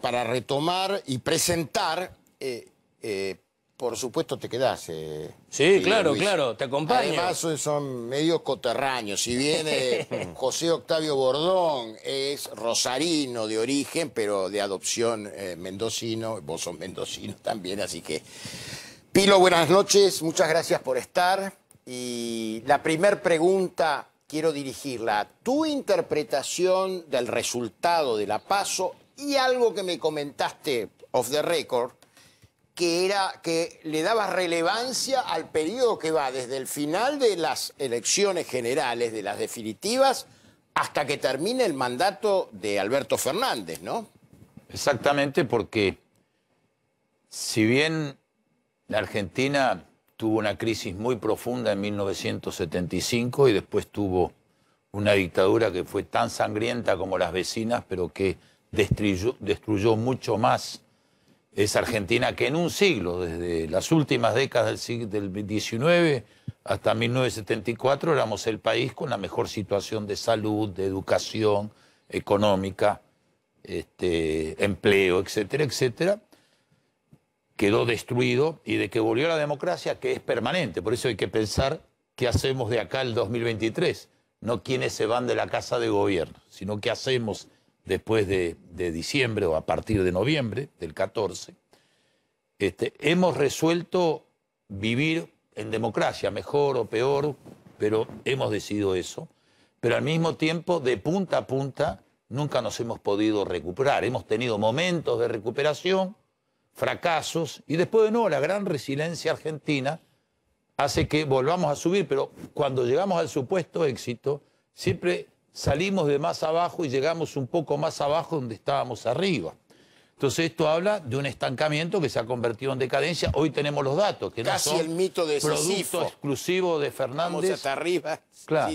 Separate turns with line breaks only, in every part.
para, retomar y presentar. Eh, eh, por supuesto te quedás. Eh, sí, claro, claro,
te acompaño. Además
son medios coterráneos. Si viene José Octavio Bordón, es rosarino de origen, pero de adopción mendocino. Vos sos mendocino también, así que... Pilo, buenas noches, muchas gracias por estar. Y la primer pregunta quiero dirigirla a tu interpretación del resultado de la PASO y algo que me comentaste off the record, que era que le daba relevancia al periodo que va desde el final de las elecciones generales, de las
definitivas, hasta
que termine el mandato de Alberto Fernández, ¿no?
Exactamente, porque si bien la Argentina tuvo una crisis muy profunda en 1975 y después tuvo una dictadura que fue tan sangrienta como las vecinas, pero que destruyó, mucho más esa Argentina que en un siglo, desde las últimas décadas del, siglo XIX hasta 1974, éramos el país con la mejor situación de salud, de educación, económica, este, empleo, etcétera, etcétera, quedó destruido y de que volvió la democracia, que es permanente. Por eso hay que pensar qué hacemos de acá el 2023, no quiénes se van de la casa de gobierno, sino qué hacemos después de, diciembre o a partir de noviembre del 14, este, hemos resuelto vivir en democracia, mejor o peor, pero hemos decidido eso. Pero al mismo tiempo, de punta a punta, nunca nos hemos podido recuperar. Hemos tenido momentos de recuperación, fracasos, y después de nuevo la gran resiliencia argentina hace que volvamos a subir, pero cuando llegamos al supuesto éxito, siempre salimos de más abajo y llegamos un poco más abajo donde estábamos arriba. Entonces esto habla de un estancamiento que se ha convertido en decadencia. Hoy tenemos los datos, que Casi no son el mito de producto exclusivo de Fernández. Vamos hasta arriba, claro.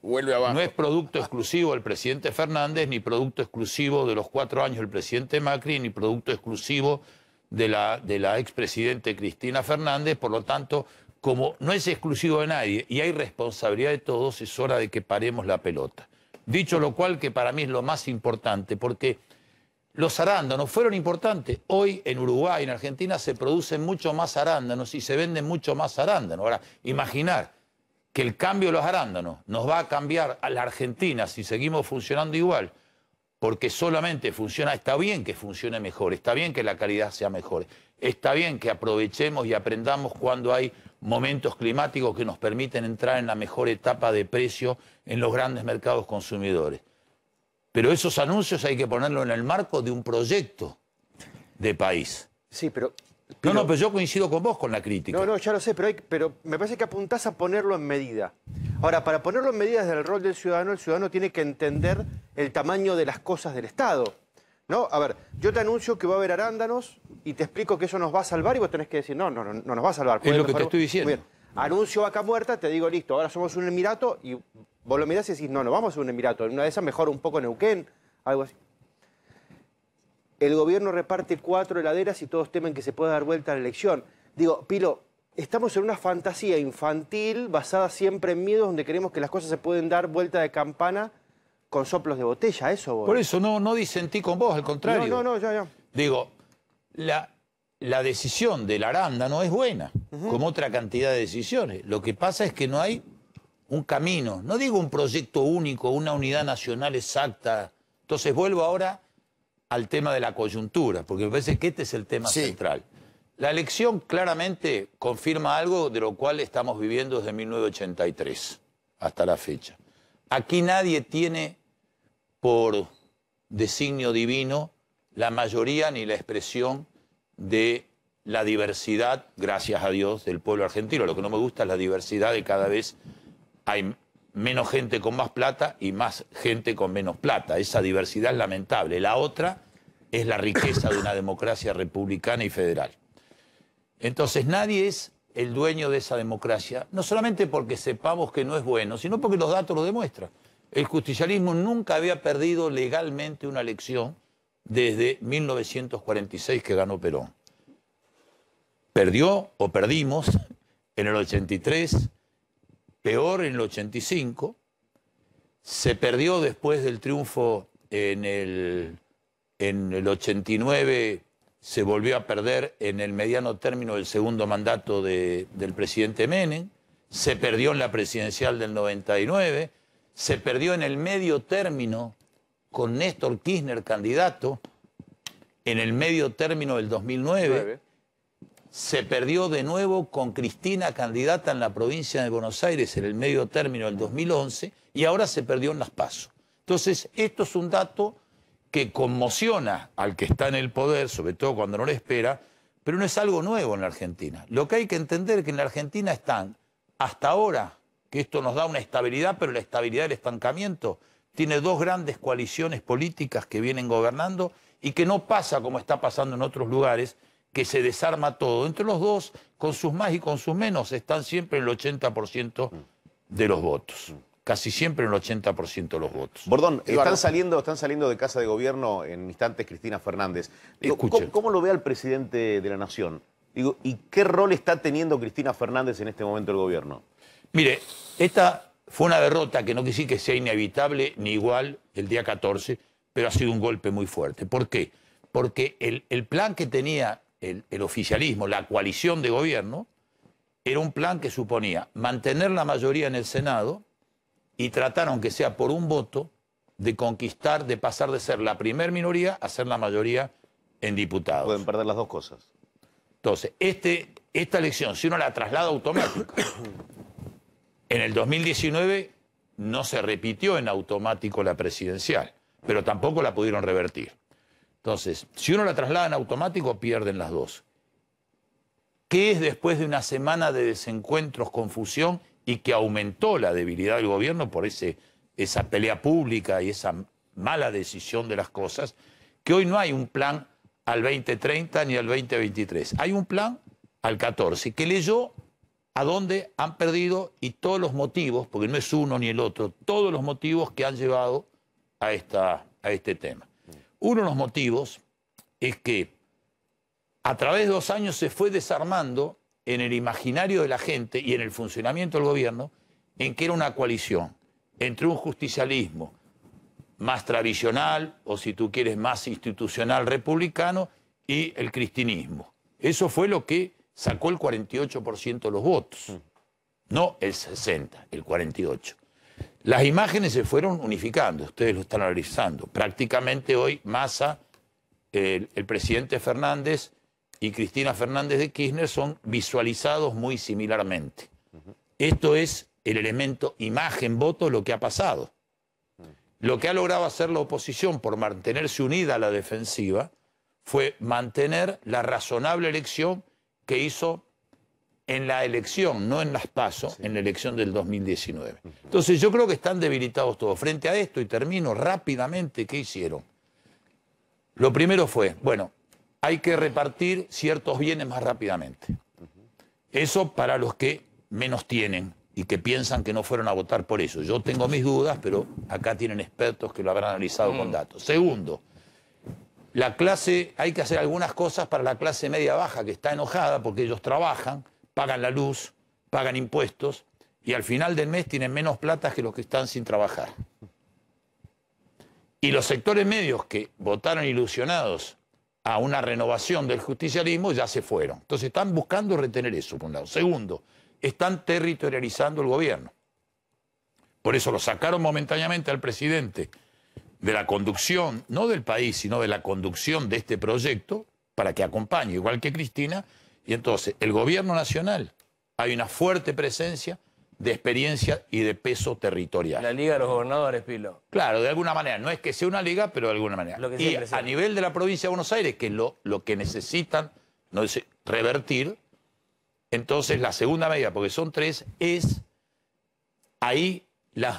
vuelve abajo. No es producto exclusivo del presidente Fernández, ni producto exclusivo de los cuatro años del presidente Macri, ni producto exclusivo de la, de la expresidente Cristina Fernández. Por lo tanto, como no es exclusivo de nadie y hay responsabilidad de todos, es hora de que paremos la pelota. Dicho lo cual, que para mí es lo más importante, porque los arándanos fueron importantes. Hoy en Uruguay, en Argentina, se producen mucho más arándanos y se venden mucho más arándanos. Ahora, imaginar que el cambio de los arándanos nos va a cambiar a la Argentina si seguimos funcionando igual, porque solamente funciona, está bien que funcione mejor, está bien que la calidad sea mejor, está bien que aprovechemos y aprendamos cuando hay momentos climáticos que nos permiten entrar en la mejor etapa de precio en los grandes mercados consumidores. Pero esos anuncios hay que ponerlo en el marco de un proyecto de país. Sí, pero... no, no, pero yo coincido con vos con la crítica. No,
no, ya lo sé, pero, pero me parece que apuntás a ponerlo en medida. Ahora, para ponerlo en medida desde el rol del ciudadano, el ciudadano tiene que entender el tamaño de las cosas del Estado. No, a ver, yo te anuncio que va a haber arándanos y te explico que eso nos va a salvar y vos tenés que decir, no, no, no, no nos va a salvar. Es lo que te estoy diciendo. Anuncio vaca muerta, te digo, listo, ahora somos un emirato y vos lo mirás y decís, no, no vamos a ser un emirato. En una de esas mejor un poco Neuquén, algo así. El gobierno reparte cuatro heladeras y todos temen que se pueda dar vuelta a la elección. Digo, Pilo, estamos en una fantasía infantil basada siempre en miedos donde creemos que las cosas se pueden dar vuelta de campana con soplos de botella, eso vos. Por
eso no, no disentí con vos, al contrario. No, no, no, ya, ya. Digo, la, la decisión no no es buena, como otra cantidad de decisiones. Lo que pasa es que no hay un camino, no digo un proyecto único, una unidad nacional exacta. Entonces vuelvo ahora al tema de la coyuntura, porque me parece que este es el tema central. La elección claramente confirma algo de lo cual estamos viviendo desde 1983 hasta la fecha. Aquí nadie tiene por designio divino la mayoría ni la expresión de la diversidad, gracias a Dios, del pueblo argentino. Lo que no me gusta es la diversidad de cada vez hay menos gente con más plata y más gente con menos plata. Esa diversidad es lamentable. La otra es la riqueza de una democracia republicana y federal. Entonces nadie es el dueño de esa democracia, no solamente porque sepamos que no es bueno, sino porque los datos lo demuestran. El justicialismo nunca había perdido legalmente una elección desde 1946 que ganó Perón. Perdió o perdimos en el 83, peor en el 85, se perdió después del triunfo en el, en el 89 se volvió a perder en el mediano término del segundo mandato del presidente Menem, se perdió en la presidencial del 99, se perdió en el medio término con Néstor Kirchner candidato, en el medio término del 2009, se perdió de nuevo con Cristina candidata en la provincia de Buenos Aires en el medio término del 2011 y ahora se perdió en las pasos. Entonces, esto es un dato que conmociona al que está en el poder, sobre todo cuando no le espera, pero no es algo nuevo en la Argentina. Lo que hay que entender es que en la Argentina están, hasta ahora, que esto nos da una estabilidad, pero la estabilidad del estancamiento, tiene dos grandes coaliciones políticas que vienen gobernando y que no pasa como está pasando en otros lugares, que se desarma todo. Entre los dos, con sus más y con
sus menos, están siempre el 80%
de los votos casi siempre un 80% de los votos. Bordón, están
saliendo, están saliendo de casa de gobierno en instantes Cristina Fernández. ¿Cómo, lo ve al presidente de la Nación? Digo, ¿y qué rol está teniendo Cristina Fernández en este momento el gobierno?
Mire, esta fue una derrota que no quisí que sea inevitable ni igual el día 14, pero ha sido un golpe muy fuerte. ¿Por qué? Porque el, plan que tenía el oficialismo, la coalición de gobierno, era un plan que suponía mantener la mayoría en el Senado, y trataron que sea por un voto de conquistar, de pasar de ser la primer minoría a ser la mayoría en diputados. Pueden perder las dos cosas. Entonces, este, esta elección, si uno la traslada automática, en el 2019 no se repitió en automático la presidencial, pero tampoco la pudieron revertir. Entonces, si uno la traslada en automático, pierden las dos. ¿Qué es después de una semana de desencuentros, confusión y que aumentó la debilidad del gobierno por ese, esa pelea pública y esa mala decisión de las cosas, que hoy no hay un plan al 2030 ni al 2023. Hay un plan al 14 que leyó a dónde han perdido y todos los motivos, porque no es uno ni el otro, todos los motivos que han llevado a, esta, a este tema. Uno de los motivos es que a través de dos años se fue desarmando en el imaginario de la gente y en el funcionamiento del gobierno en que era una coalición entre un justicialismo más tradicional o si tú quieres más institucional republicano y el cristinismo. Eso fue lo que sacó el 48% de los votos, mm. no el 60, el 48. Las imágenes se fueron unificando, ustedes lo están analizando. Prácticamente hoy Massa, el, el presidente Fernández, y Cristina Fernández de Kirchner son visualizados muy similarmente. Esto es el elemento imagen, voto, lo que ha pasado. Lo que ha logrado hacer la oposición por mantenerse unida a la defensiva fue mantener la razonable elección que hizo en la elección, no en las pasos, en la elección del 2019. Entonces yo creo que están debilitados todos. Frente a esto, y termino rápidamente, ¿qué hicieron? Lo primero fue, bueno, hay que repartir ciertos bienes más rápidamente. Eso para los que menos tienen y que piensan que no fueron a votar por eso. Yo tengo mis dudas, pero acá tienen expertos que lo habrán analizado con mm. datos. Segundo, la clase, hay que hacer algunas cosas para la clase media-baja que está enojada porque ellos trabajan, pagan la luz, pagan impuestos y al final del mes tienen menos plata que los que están sin trabajar. Y los sectores medios que votaron ilusionados a una renovación del justicialismo, ya se fueron. Entonces están buscando retener eso, por un lado. Segundo, están territorializando el gobierno. Por eso lo sacaron momentáneamente al presidente de la conducción, no del país, sino de la conducción de este proyecto, para que acompañe, igual que Cristina. Y entonces, el gobierno nacional, hay una fuerte presencia de experiencia y de peso territorial. La Liga de los
Gobernadores, Pilo.
Claro, de alguna manera. No es que sea una liga, pero de alguna manera. y a
nivel de la provincia de Buenos
Aires, que lo, lo que necesitan no revertir, entonces la segunda medida, porque son tres, es ahí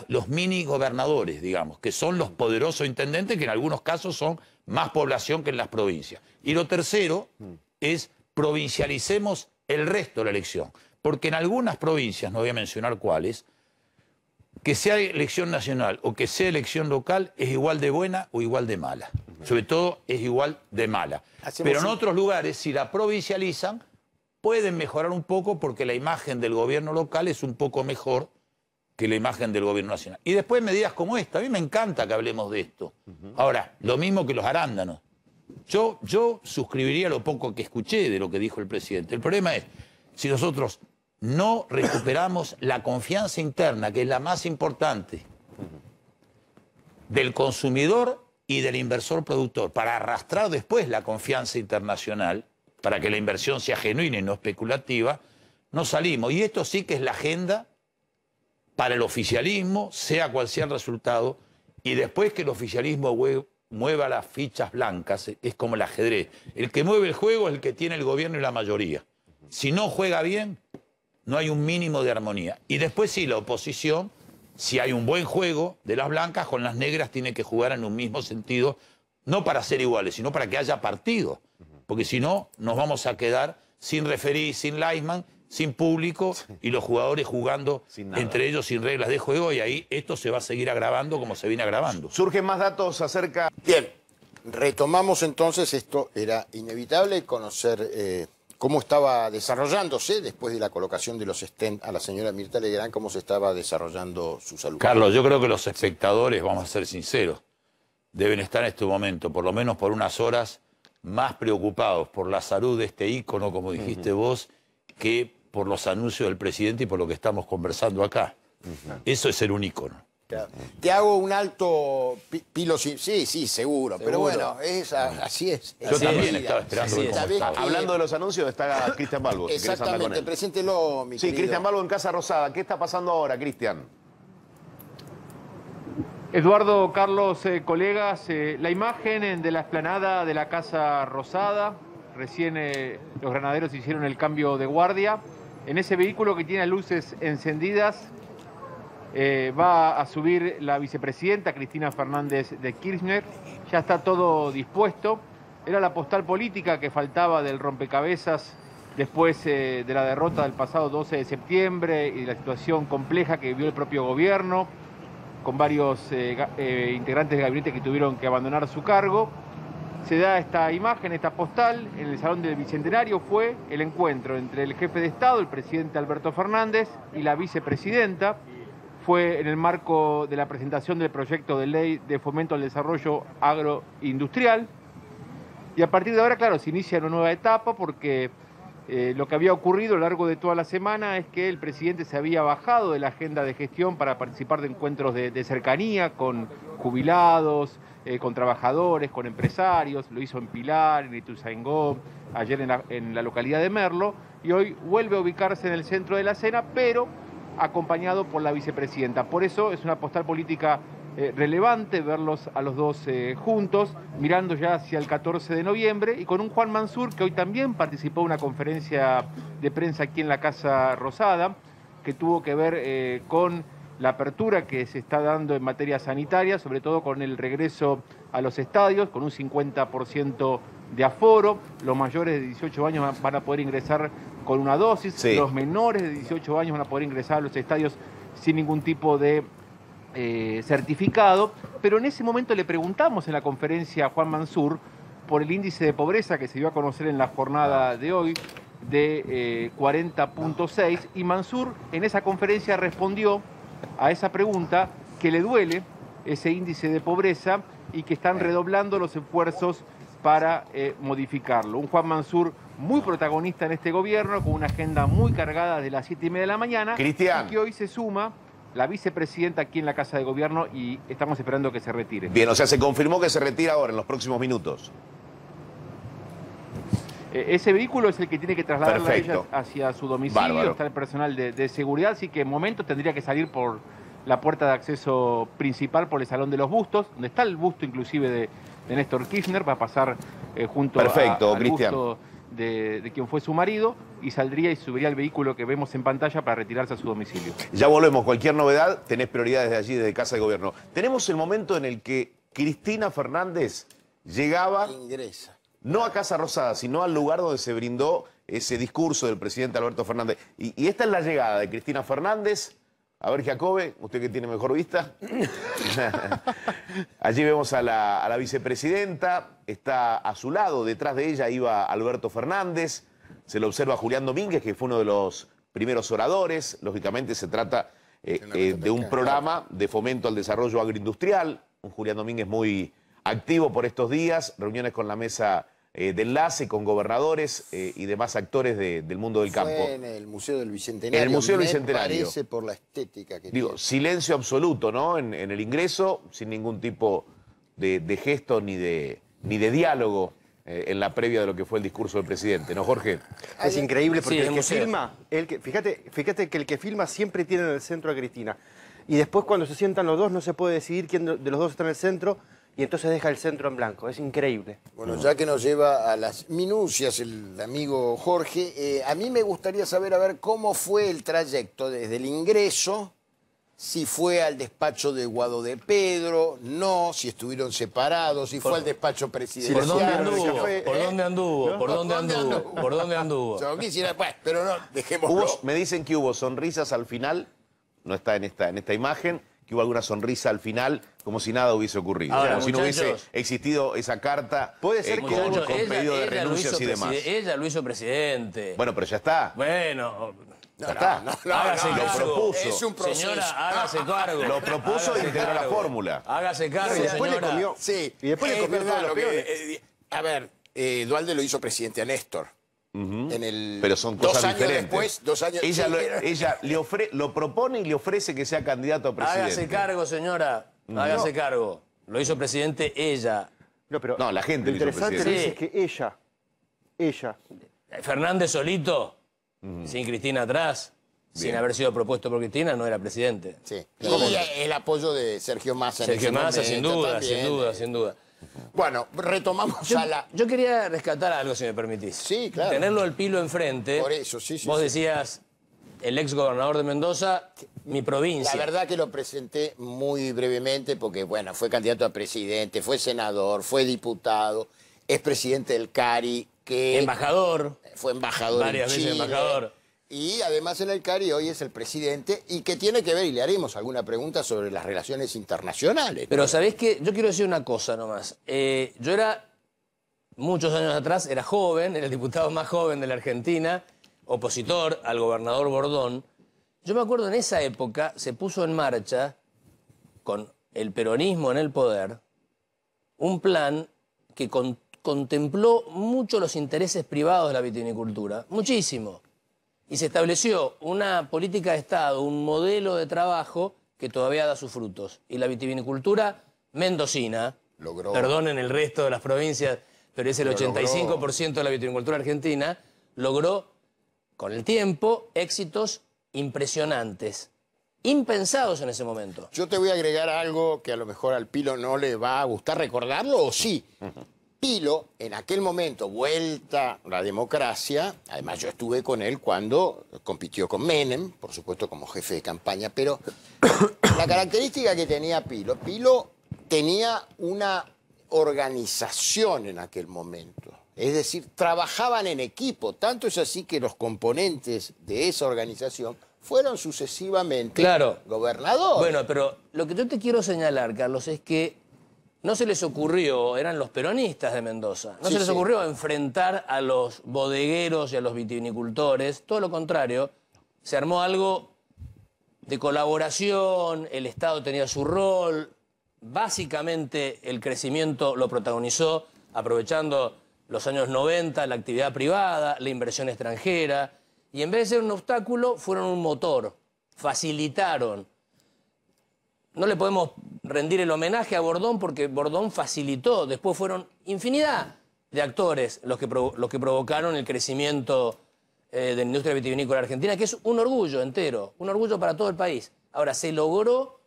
los mini gobernadores, digamos, que son los poderosos intendentes, que en algunos casos son más población que en las provincias. Y lo tercero mm. es provincialicemos el resto de la elección. Porque en algunas provincias, no voy a mencionar cuáles, que sea elección nacional o que sea elección local es igual de buena o igual de mala. Sobre todo es igual de mala. Pero en otros lugares, si la provincializan, pueden mejorar un poco porque la imagen del gobierno local es un poco mejor que la imagen del gobierno nacional. Y después medidas como esta. A mí me encanta que hablemos de esto. Ahora, lo mismo que los arándanos. Yo, yo suscribiría lo poco que escuché de lo que dijo el presidente. El problema es, si nosotros no recuperamos la confianza interna, que es la más importante, del consumidor y del inversor productor, para arrastrar después la confianza internacional, para que la inversión sea genuina y no especulativa, no salimos. Y esto sí que es la agenda para el oficialismo, sea cual sea el resultado, y después que el oficialismo mueva las fichas blancas, es como el ajedrez. El que mueve el juego es el que tiene el gobierno y la mayoría. Si no juega bien, no hay un mínimo de armonía. Y después sí, la oposición, si hay un buen juego de las blancas, con las negras tiene que jugar en un mismo sentido, no para ser iguales, sino para que haya partido. Porque si no, nos vamos a quedar sin referí, sin Leisman, sin público y los jugadores jugando entre ellos sin reglas de juego y ahí esto se va a seguir
agravando como se viene agravando. Surgen más datos acerca... Bien, retomamos entonces,
esto era inevitable, conocer... Eh, cómo estaba desarrollándose después de la colocación de los stent a la señora Mirta Legrand, cómo se estaba desarrollando su salud. Carlos, yo
creo que los espectadores, vamos a ser sinceros, deben estar en este momento, por lo menos por unas horas, más preocupados por la salud de este ícono, como dijiste vos, que por los anuncios del presidente y por lo que estamos conversando acá. Eso es ser un ícono.
Te hago un alto pilo. Sí, sí, seguro. Pero bueno,
así es. Yo también estaba esperando. Hablando de los anuncios, está Cristian Balbo. Exactamente, preséntelo, Sí, Cristian Balbo en Casa Rosada. ¿Qué está pasando ahora, Cristian?
Eduardo, Carlos, eh, colegas, eh, la imagen de la esplanada de la Casa Rosada. Recién eh, los granaderos hicieron el cambio de guardia. En ese vehículo que tiene luces encendidas, eh, va a subir la vicepresidenta Cristina Fernández de Kirchner. Ya está todo dispuesto. Era la postal política que faltaba del rompecabezas después eh, de la derrota del pasado 12 de septiembre y la situación compleja que vivió el propio gobierno, con varios eh, integrantes del gabinete que tuvieron que abandonar su cargo. Se da esta imagen, esta postal, en el Salón del Bicentenario fue el encuentro entre el jefe de Estado, el presidente Alberto Fernández, y la vicepresidenta fue en el marco de la presentación del proyecto de ley de fomento al desarrollo agroindustrial. Y a partir de ahora, claro, se inicia una nueva etapa porque eh, lo que había ocurrido a lo largo de toda la semana es que el presidente se había bajado de la agenda de gestión para participar de encuentros de, cercanía con jubilados, eh, con trabajadores, con empresarios. Lo hizo en Pilar, en Ituzaingó, ayer en la, en la localidad de Merlo. Y hoy vuelve a ubicarse en el centro de la cena, pero acompañado por la vicepresidenta. Por eso es una postal política eh, relevante verlos a los dos eh, juntos, mirando ya hacia el 14 de noviembre, y con un Juan Mansur que hoy también participó en una conferencia de prensa aquí en la Casa Rosada, que tuvo que ver eh, con la apertura que se está dando en materia sanitaria, sobre todo con el regreso a los estadios, con un 50% de aforo, los mayores de 18 años van a poder ingresar con una dosis. Los menores de 18 años van a poder ingresar a los estadios sin ningún tipo de eh, certificado. Pero en ese momento le preguntamos en la conferencia a Juan Mansur por el índice de pobreza que se dio a conocer en la jornada de hoy de 40.6 eh, y Mansur en esa conferencia respondió a esa pregunta que le duele ese índice de pobreza y que están redoblando los esfuerzos para eh, modificarlo. Un Juan Mansur muy protagonista en este gobierno, con una agenda muy cargada de las 7 y media de la mañana. Cristian. que hoy se suma la vicepresidenta aquí en la Casa de Gobierno y estamos esperando que se retire.
Bien, o sea, se confirmó que se retira ahora, en los próximos minutos.
Eh, ese vehículo es el que tiene que trasladarla hacia su domicilio, está el personal de, seguridad, así que en momento tendría que salir por la puerta de acceso principal por el Salón de los Bustos, donde está el busto inclusive de, de Néstor Kirchner, va a pasar eh, junto al de, quien fue su marido y saldría y subiría al vehículo que vemos en pantalla para retirarse a su domicilio.
Ya volvemos, cualquier novedad, tenés prioridades de allí, desde Casa de Gobierno. Tenemos el momento en el que Cristina Fernández llegaba... Ingresa. No a Casa Rosada, sino al lugar donde se brindó ese discurso del presidente Alberto Fernández. y esta es la llegada de Cristina Fernández a ver, Jacobe, usted que tiene mejor vista. Allí vemos a la, vicepresidenta, está a su lado, detrás de ella iba Alberto Fernández, se lo observa Julián Domínguez, que fue uno de los primeros oradores, lógicamente se trata eh, eh, de un programa de fomento al desarrollo agroindustrial, un Julián Domínguez muy activo por estos días, reuniones con la mesa eh, de enlace con gobernadores eh, y demás actores del mundo del campo.
En el Museo del Bicentenario. el Museo del Bicentenario. Parece por la estética que Digo,
silencio absoluto, ¿no? En, el ingreso, sin ningún tipo de, gesto ni de, ni de diálogo eh, en la previa de lo que fue el discurso del presidente, ¿no, Jorge? Es increíble porque el, que filma,
el que, fíjate, fíjate que el que filma siempre tiene en el centro a Cristina. Y después cuando se sientan los dos no se puede decidir quién de los dos está en el centro y entonces deja el centro en blanco. Es increíble. Bueno,
ya que nos lleva a las minucias el amigo Jorge, eh, a mí me gustaría saber, a ver, cómo fue el trayecto desde el ingreso, si fue al despacho de Guado de Pedro, no, si estuvieron separados, si fue al despacho presidencial. ¿eh? ¿Por dónde anduvo? ¿Por, dónde anduvo? ¿Por, dónde anduvo? ¿Por anduvo? quisiera, pues, pero no,
me dicen que hubo sonrisas al final, no está en esta, en esta imagen, que hubo alguna sonrisa al final, como si nada hubiese ocurrido. como si no hubiese existido esa carta Puede eh, ser que con, con, pedido de renuncias y demás.
Ella lo hizo presidente. Bueno, pero ya está. Bueno, Ya está. lo propuso. Es un Señora, hágase
cargo. Lo propuso y integró la fórmula.
Hágase cargo, y después señora. Le comió, sí.
Y después le comió eh,
A ver, eh, Dualde lo hizo presidente a Néstor.
Pero son dos años después, años Ella, lo, ella le lo propone y le ofrece que sea candidato a presidente. Hágase
cargo, señora. Hágase cargo. Lo hizo presidente ella. No, pero no la gente lo, interesante es que
ella, ella.
Fernández solito, sin Cristina atrás, sin haber sido propuesto por Cristina, no era presidente. Sí. Y el apoyo
de Sergio Massa. Sergio Massa, sin duda, sin duda,
eh. sin duda. Bueno, retomamos yo, a la. Yo quería rescatar algo, si me permitís. Sí, claro. Tenerlo el pilo enfrente. Por eso, sí, sí. Vos decías, el ex gobernador de Mendoza, mi provincia. La
verdad que lo presenté muy brevemente porque, bueno, fue candidato a presidente, fue senador, fue diputado, es presidente del CARI. Que embajador. Fue embajador. Varias veces embajador y además en el CARI hoy es el presidente y que tiene que ver, y le haremos alguna pregunta sobre las relaciones internacionales.
Pero ¿sabés que Yo quiero decir una cosa nomás. Eh, yo era, muchos años atrás, era joven, era el diputado más joven de la Argentina, opositor al gobernador Bordón. Yo me acuerdo en esa época se puso en marcha, con el peronismo en el poder, un plan que contempló mucho los intereses privados de la vitinicultura, muchísimo y se estableció una política de Estado, un modelo de trabajo que todavía da sus frutos. Y la vitivinicultura mendocina, logró, en el resto de las provincias, pero es el 85% de la vitivinicultura argentina, logró con el tiempo éxitos impresionantes, impensados en ese momento.
Yo te voy a agregar algo que a lo mejor al Pilo no le va a gustar recordarlo, o sí. Pilo, en aquel momento, vuelta la democracia, además yo estuve con él cuando compitió con Menem, por supuesto como jefe de campaña, pero la característica que tenía Pilo, Pilo tenía una organización en aquel momento, es decir, trabajaban en equipo, tanto es así que los componentes de esa organización
fueron sucesivamente claro. gobernadores. Bueno, pero lo que yo te quiero señalar, Carlos, es que no se les ocurrió, eran los peronistas de Mendoza, no se les ocurrió enfrentar a los bodegueros y a los vitivinicultores, todo lo contrario, se armó algo de colaboración, el Estado tenía su rol, básicamente el crecimiento lo protagonizó aprovechando los años 90, la actividad privada, la inversión extranjera, y en vez de ser un obstáculo, fueron un motor, facilitaron no le podemos rendir el homenaje a Bordón porque Bordón facilitó, después fueron infinidad de actores los que, provocaron el crecimiento eh, de la industria vitivinícola argentina, que es un orgullo entero, un orgullo para todo el país. Ahora, se logró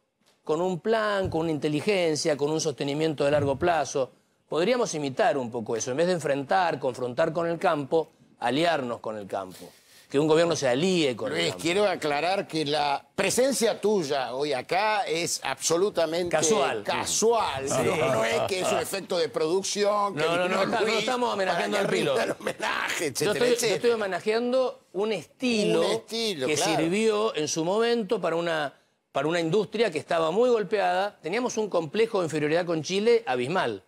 con un plan, con una inteligencia, con un sostenimiento de largo plazo. Podríamos imitar un poco eso, en vez de enfrentar, confrontar con el campo, aliarnos con el campo que un gobierno se alíe con Luis, quiero aclarar que la presencia tuya hoy acá es absolutamente
casual.
Casual. No, es que es un
efecto de producción. no, no, no, estamos homenajeando al piloto. yo, estoy, etcétera. homenajeando un estilo, que sirvió en su momento para una, para una industria que estaba muy golpeada. Teníamos un complejo de inferioridad con Chile abismal.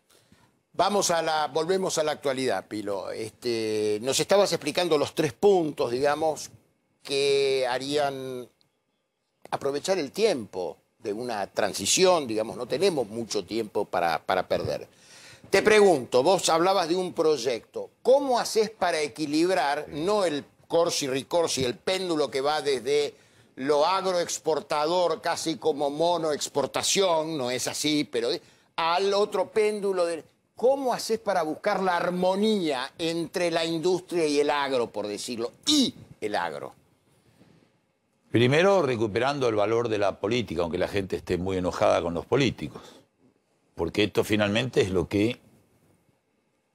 Vamos a la, volvemos a la actualidad,
Pilo. Este, nos estabas explicando los tres puntos, digamos, que harían aprovechar el tiempo de una transición, digamos, no tenemos mucho tiempo para, perder. Te pregunto, vos hablabas de un proyecto, ¿cómo haces para equilibrar, no el corsi ricorsi, el péndulo que va desde lo agroexportador, casi como monoexportación, no es así, pero al otro péndulo de ¿Cómo haces para buscar la armonía entre la industria y el agro, por decirlo, y el agro?
Primero, recuperando el valor de la política, aunque la gente esté muy enojada con los políticos. Porque esto finalmente es lo que,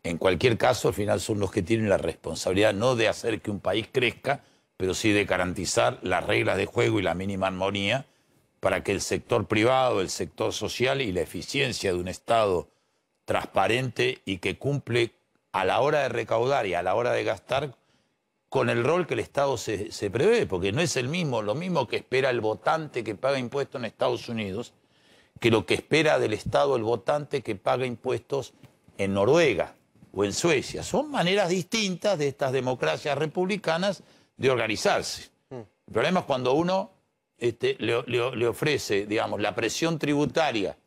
en cualquier caso, al final son los que tienen la responsabilidad no de hacer que un país crezca, pero sí de garantizar las reglas de juego y la mínima armonía para que el sector privado, el sector social y la eficiencia de un Estado transparente y que cumple a la hora de recaudar y a la hora de gastar con el rol que el Estado se, prevé, porque no es el mismo, lo mismo que espera el votante que paga impuestos en Estados Unidos, que lo que espera del Estado el votante que paga impuestos en Noruega o en Suecia. Son maneras distintas de estas democracias republicanas de organizarse. Mm. El problema es cuando uno este, le, le ofrece, digamos, la presión tributaria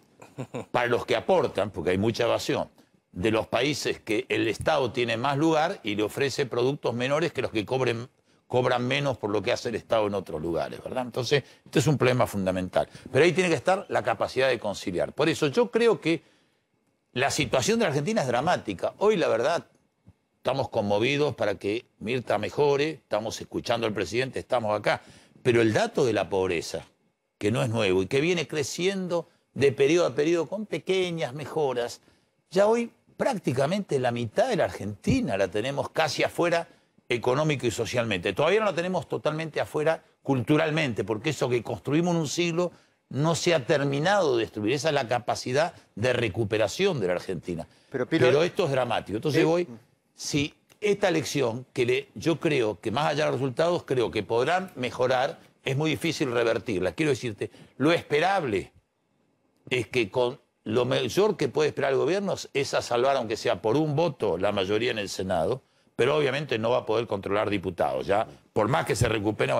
para los que aportan, porque hay mucha evasión, de los países que el Estado tiene más lugar y le ofrece productos menores que los que cobren, cobran menos por lo que hace el Estado en otros lugares, ¿verdad? Entonces, este es un problema fundamental. Pero ahí tiene que estar la capacidad de conciliar. Por eso yo creo que la situación de la Argentina es dramática. Hoy, la verdad, estamos conmovidos para que Mirta mejore, estamos escuchando al presidente, estamos acá. Pero el dato de la pobreza, que no es nuevo y que viene creciendo de periodo a periodo con pequeñas mejoras. Ya hoy prácticamente la mitad de la Argentina la tenemos casi afuera económico y socialmente. Todavía no la tenemos totalmente afuera culturalmente, porque eso que construimos en un siglo no se ha terminado de destruir. Esa es la capacidad de recuperación de la Argentina. Pero, esto es dramático. Entonces eh, voy, mm. si esta elección, que le, yo creo que más allá de los resultados, creo que podrán mejorar, es muy difícil revertirla. Quiero decirte, lo esperable es que con lo mejor que puede esperar el gobierno es a salvar, aunque sea por un voto, la mayoría en el Senado, pero obviamente no va a poder controlar diputados, ya, por más que se recupere.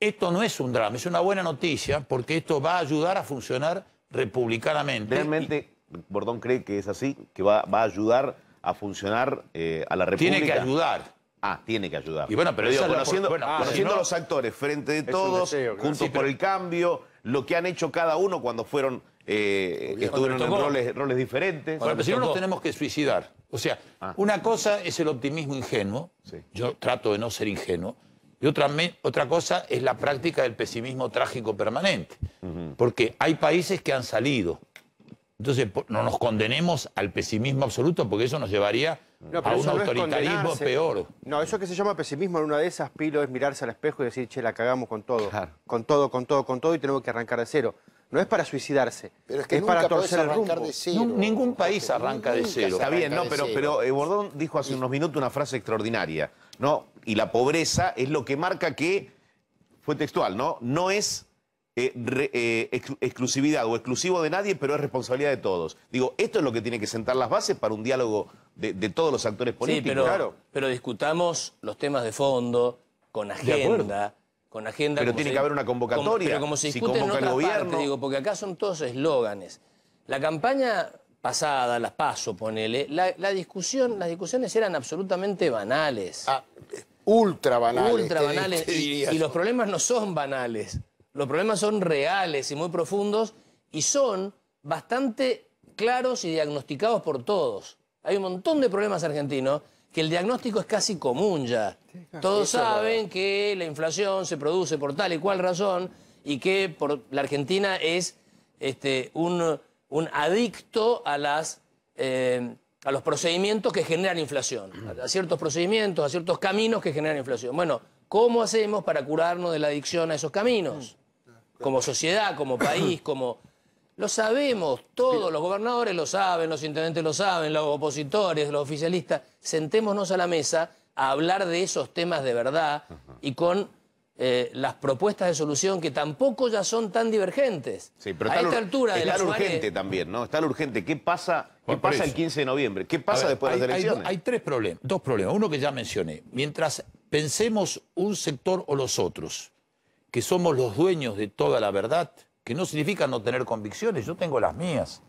Esto no es un drama, es una buena noticia, porque esto va a ayudar a funcionar republicanamente.
Realmente, Bordón cree que es así, que va, a ayudar a funcionar eh, a la República. Tiene que ayudar. Ah, tiene que ayudar. Y bueno, pero, digo, conociendo, bueno, conociendo los actores frente de todos, junto por el cambio, lo que han hecho cada uno cuando fueron eh, que estuvieron en roles, roles diferentes. Bueno, pero si no nos tenemos que suicidar. O sea, ah. una cosa
es el optimismo ingenuo, yo trato de no ser ingenuo, y otra, otra cosa es la práctica del pesimismo trágico permanente, porque hay países que han salido. Entonces, no nos condenemos al pesimismo absoluto, porque eso nos llevaría a un autoritarismo peor.
No, eso que se llama pesimismo en una de esas, Pilo, es mirarse al espejo y decir, che, la cagamos con todo. Con todo, con todo, con todo, y tenemos que arrancar de cero no es para suicidarse, pero es, que para
torcer el rumbo. De cero. ningún país arranca de cero. Está bien, no, pero, pero
eh, Bordón dijo hace unos minutos una frase extraordinaria, ¿no? Y la pobreza es lo que marca que, fue textual, ¿no? No es eh, eh, exclusividad o exclusivo de nadie, pero es responsabilidad de todos. Digo, esto es lo que tiene que sentar las bases para un diálogo de, todos los actores políticos. Sí, pero,
pero discutamos los temas de fondo, con agenda con agenda. Pero tiene que haber una convocatoria. Como, pero como se si en gobierno... digo, porque acá son todos eslóganes. La campaña pasada, las paso, ponele, la, discusión, las discusiones eran absolutamente banales. Ah, ultra banales. Ultra banales. y los problemas no son banales. Los problemas son reales y muy profundos y son bastante claros y diagnosticados por todos. Hay un montón de problemas argentinos que el diagnóstico es casi común ya. Todos saben que la inflación se produce por tal y cual razón y que por, la Argentina es este, un, adicto a, las, eh, a los procedimientos que generan inflación, mm. a ciertos procedimientos, a ciertos caminos que generan inflación. Bueno, ¿cómo hacemos para curarnos de la adicción a esos caminos? Mm. Como sociedad, como país, como lo sabemos, todos los gobernadores lo saben, los intendentes lo saben, los opositores, los oficialistas. Sentémonos a la mesa a hablar de esos temas de verdad y con eh, las propuestas de solución que tampoco ya son tan divergentes. Sí, pero está altura urgente
también, ¿no? Está urgente. ¿Qué pasa, qué pasa el 15 de noviembre? ¿Qué pasa después de las elecciones? Hay, hay, tres problemas,
dos problemas. Uno que ya mencioné. Mientras pensemos un sector o los otros, que somos los dueños de toda la verdad, que no significa no tener convicciones, yo tengo las mías,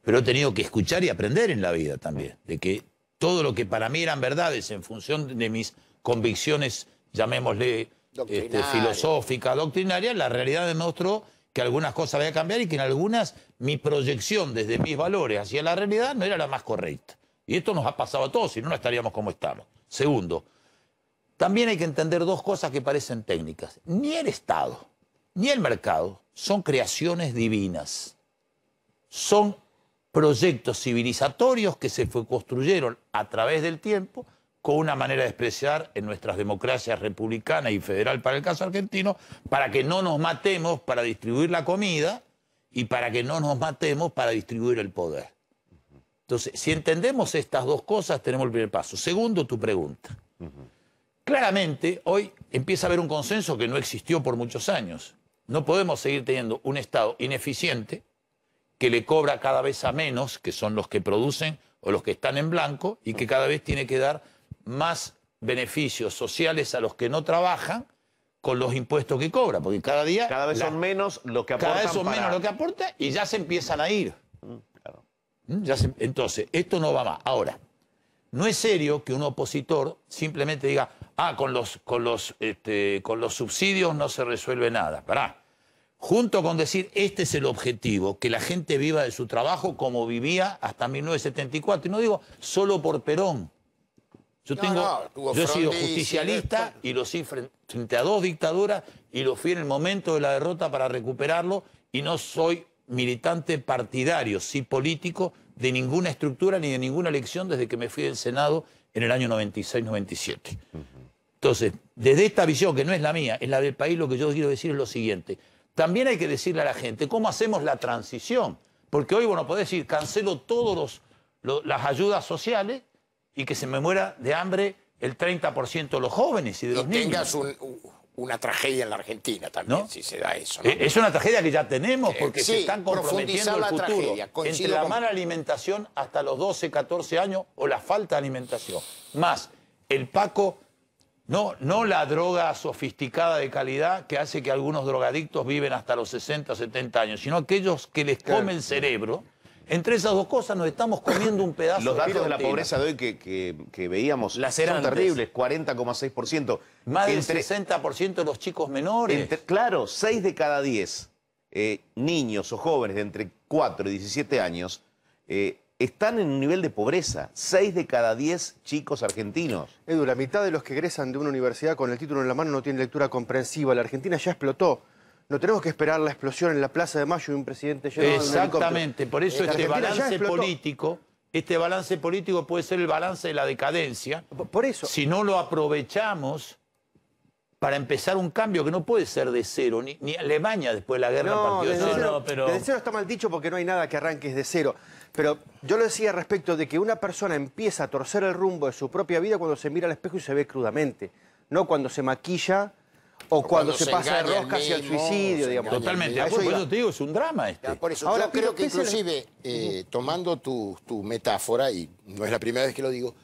pero he tenido que escuchar y aprender en la vida también, de que todo lo que para mí eran verdades en función de mis convicciones, llamémosle filosóficas, este, doctrinarias, la realidad demostró que algunas cosas había a cambiar y que en algunas mi proyección desde mis valores hacia la realidad no era la más correcta. Y esto nos ha pasado a todos, si no, no estaríamos como estamos. Segundo, también hay que entender dos cosas que parecen técnicas. Ni el Estado, ni el mercado son creaciones divinas, son proyectos civilizatorios que se construyeron a través del tiempo con una manera de expresar en nuestras democracias republicana y federal para el caso argentino, para que no nos matemos para distribuir la comida y para que no nos matemos para distribuir el poder. Entonces, si entendemos estas dos cosas, tenemos el primer paso. Segundo, tu pregunta. Claramente, hoy empieza a haber un consenso que no existió por muchos años, no podemos seguir teniendo un Estado ineficiente que le cobra cada vez a menos, que son los que producen o los que están en blanco, y que cada vez tiene que dar más beneficios sociales a los que no trabajan con los impuestos que cobra, porque cada día... Cada vez son menos los que aportan. Cada vez son menos lo que aporta y ya se empiezan a ir. Mm, mm, entonces, esto no va más. Ahora, no es serio que un opositor simplemente diga, ah, con los, con los, este, con los subsidios no se resuelve nada. Pará junto con decir, este es el objetivo, que la gente viva de su trabajo como vivía hasta 1974. Y no digo solo por Perón. Yo, tengo, yo he sido justicialista y lo sí frente a dos dictaduras y lo fui en el momento de la derrota para recuperarlo y no soy militante partidario, sí político, de ninguna estructura ni de ninguna elección desde que me fui del Senado en el año 96-97. Entonces, desde esta visión, que no es la mía, es la del país, lo que yo quiero decir es lo siguiente. También hay que decirle a la gente cómo hacemos la transición, porque hoy bueno podés decir, cancelo todas las ayudas sociales y que se me muera de hambre el 30% de los jóvenes y de los niños. tengas una tragedia en la Argentina también, si se da eso. Eh, es una tragedia que ya tenemos eh, porque se están comprometiendo el futuro. entre la mala alimentación hasta los 12, 14 años o la falta de alimentación. Más el Paco no, no la droga sofisticada de calidad que hace que algunos drogadictos viven hasta los 60, 70 años, sino aquellos que les comen cerebro. Entre esas dos cosas nos estamos comiendo un pedazo de Los datos de la pobreza de hoy
que, veíamos son terribles, 40,6%. Más del 60% de los chicos menores. claro, 6 de cada 10 eh, niños o jóvenes de entre 4 y 17 años eh, están en un nivel de pobreza. Seis de cada diez chicos argentinos.
Edu, la mitad de los que egresan de una universidad con el título en la mano no tienen lectura comprensiva. La Argentina ya explotó. No tenemos que esperar la explosión en la Plaza de Mayo y un presidente lleno Exactamente, por eso este balance político,
este balance político puede ser el balance de la decadencia. Por eso. Si no lo aprovechamos para empezar un cambio que no puede ser de cero, ni, Alemania después de la guerra partió de cero. De cero
está mal dicho porque no hay nada que arranques de cero. Pero yo lo decía respecto de que una persona empieza a torcer el rumbo de su propia vida cuando se mira al espejo y se ve crudamente, no cuando se maquilla o, cuando, se, pasa
de rosca hacia el suicidio, digamos. Totalmente, por eso
digo, es un drama este. Ahora, creo que inclusive,
eh, tomando tu, metáfora, y no es la primera vez que lo digo,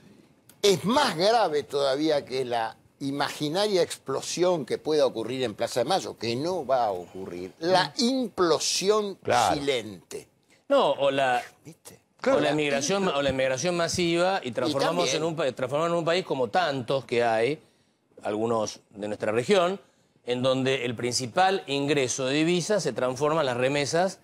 es más grave todavía que la imaginaria explosión que pueda ocurrir en Plaza de Mayo, que no va a ocurrir, la mm. implosión
silente. No, o la... o, la inmigración, o la masiva y transformamos en un, en un país como tantos que hay, algunos de nuestra región, en donde el principal ingreso de divisas se transforma en las remesas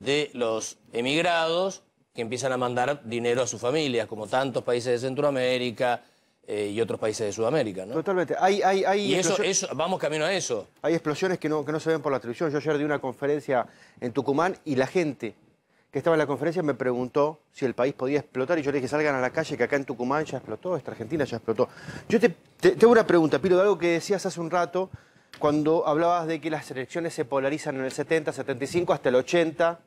de los emigrados que empiezan a mandar dinero a sus familias, como tantos países de Centroamérica eh, y otros países de Sudamérica. ¿no? Totalmente. Hay, y eso, eso, vamos camino a eso. Hay
explosiones que no, que no se ven por la televisión. Yo ayer di una conferencia en Tucumán y la gente que estaba en la conferencia me preguntó si el país podía explotar y yo le dije, salgan a la calle, que acá en Tucumán ya explotó, esta Argentina ya explotó. Yo te, tengo una pregunta, Piro, de algo que decías hace un rato, cuando hablabas de que las elecciones se polarizan en el 70, 75, hasta el 80%.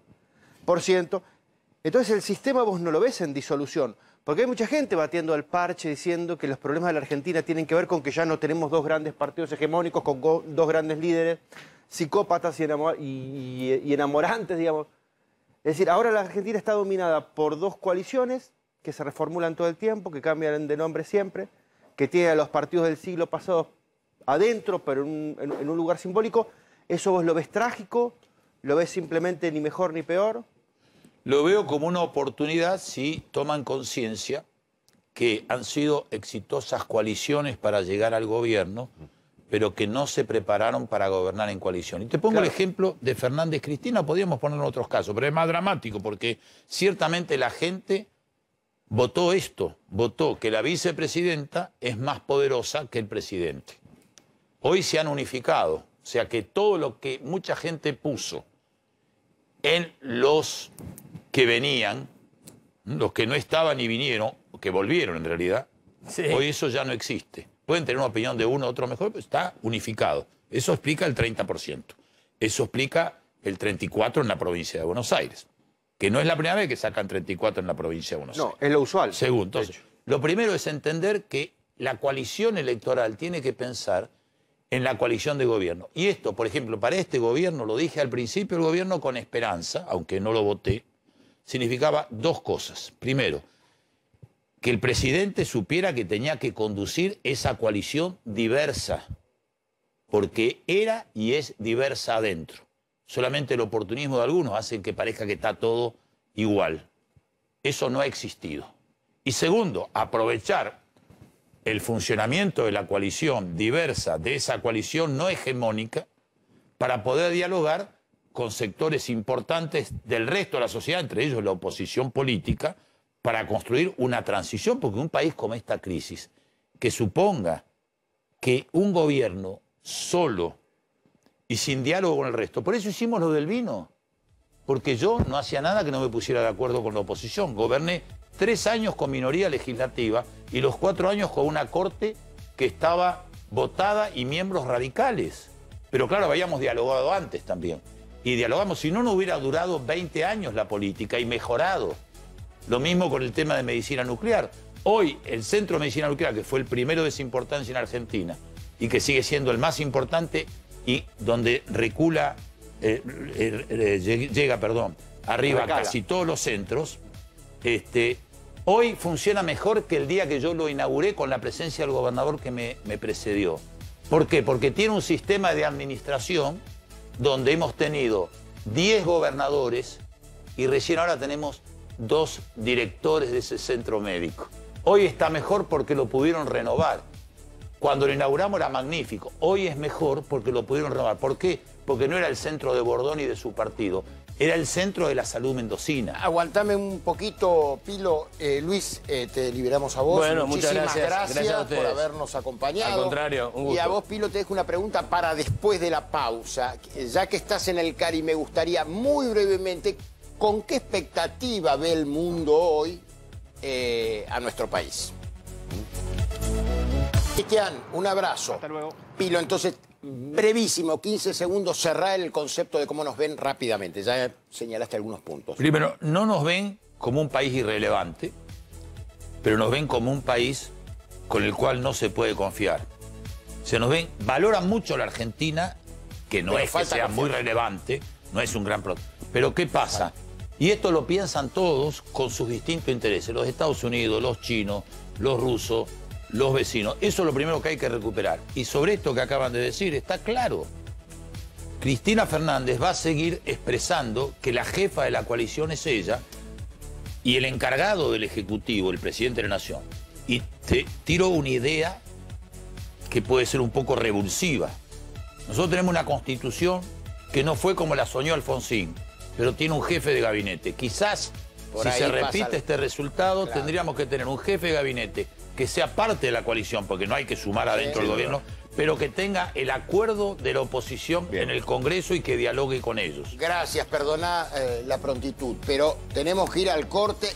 Entonces el sistema vos no lo ves en disolución, porque hay mucha gente batiendo al parche diciendo que los problemas de la Argentina tienen que ver con que ya no tenemos dos grandes partidos hegemónicos, con dos grandes líderes, psicópatas y, y enamorantes, digamos. Es decir, ahora la Argentina está dominada por dos coaliciones que se reformulan todo el tiempo, que cambian de nombre siempre, que tienen a los partidos del siglo pasado adentro, pero en un, un lugar simbólico. ¿Eso vos lo ves trágico? ¿Lo ves simplemente ni mejor ni peor?
Lo veo como una oportunidad si toman conciencia que han sido exitosas coaliciones para llegar al gobierno pero que no se prepararon para gobernar en coalición. Y te pongo el ejemplo de Fernández Cristina, podríamos poner otros casos, pero es más dramático porque ciertamente la gente votó esto, votó que la vicepresidenta es más poderosa que el presidente. Hoy se han unificado, o sea que todo lo que mucha gente puso en los que venían, los que no estaban y vinieron, que volvieron en realidad, hoy eso ya no existe. Pueden tener una opinión de uno, otro mejor, pero está unificado. Eso explica el 30%. Eso explica el 34% en la provincia de Buenos Aires. Que no es la primera vez que sacan 34 en la provincia de Buenos Aires. No, es lo usual. Segundo, lo primero es entender que la coalición electoral tiene que pensar en la coalición de gobierno. Y esto, por ejemplo, para este gobierno, lo dije al principio, el gobierno con esperanza, aunque no lo voté, significaba dos cosas. Primero, que el presidente supiera que tenía que conducir esa coalición diversa, porque era y es diversa adentro. Solamente el oportunismo de algunos hace que parezca que está todo igual. Eso no ha existido. Y segundo, aprovechar el funcionamiento de la coalición diversa, de esa coalición no hegemónica, para poder dialogar con sectores importantes del resto de la sociedad, entre ellos la oposición política, para construir una transición, porque un país como esta crisis, que suponga que un gobierno solo y sin diálogo con el resto, por eso hicimos lo del vino, porque yo no hacía nada que no me pusiera de acuerdo con la oposición, goberné tres años con minoría legislativa y los cuatro años con una corte que estaba votada y miembros radicales. Pero claro, habíamos dialogado antes también. Y dialogamos, si no, no hubiera durado 20 años la política y mejorado. Lo mismo con el tema de medicina nuclear. Hoy el Centro de Medicina Nuclear, que fue el primero de su importancia en Argentina y que sigue siendo el más importante y donde recula, eh, eh, eh, llega, perdón, arriba casi todos los centros, este, hoy funciona mejor que el día que yo lo inauguré con la presencia del gobernador que me, me precedió. ¿Por qué? Porque tiene un sistema de administración donde hemos tenido 10 gobernadores y recién ahora tenemos dos directores de ese centro médico. Hoy está mejor porque lo pudieron renovar. Cuando lo inauguramos era magnífico. Hoy es mejor porque lo pudieron renovar. ¿Por qué? Porque no era el centro de Bordón y de su partido. Era el centro de la salud mendocina. Aguantame un poquito, Pilo. Eh, Luis, eh, te liberamos a vos. Bueno, Muchísimas
gracias. por habernos
acompañado. Al contrario, un Y a vos, Pilo, te dejo una pregunta para después de la pausa. Ya que estás en el CARI, me gustaría muy brevemente ¿Con qué expectativa ve el mundo hoy eh, a nuestro país? Cristian, un abrazo. Hasta luego. Pilo, entonces, brevísimo, 15 segundos, cerrar el concepto de cómo nos ven rápidamente. Ya señalaste algunos puntos. Primero,
no nos ven como un país irrelevante, pero nos ven como un país con el cual no se puede confiar. Se nos ven, valoran mucho la Argentina, que no es que sea muy relevante, no es un gran... Pero ¿qué pasa? Y esto lo piensan todos con sus distintos intereses, los Estados Unidos, los chinos, los rusos, los vecinos. Eso es lo primero que hay que recuperar. Y sobre esto que acaban de decir, está claro. Cristina Fernández va a seguir expresando que la jefa de la coalición es ella y el encargado del Ejecutivo, el presidente de la Nación. Y te tiro una idea que puede ser un poco revulsiva. Nosotros tenemos una constitución que no fue como la soñó Alfonsín, pero tiene un jefe de gabinete. Quizás si se repite este resultado, tendríamos que tener un jefe de gabinete que sea parte de la coalición, porque no hay que sumar adentro del gobierno, pero que tenga el acuerdo de la oposición en el Congreso y que dialogue con ellos.
Gracias, perdona eh, la prontitud, pero tenemos que ir al corte.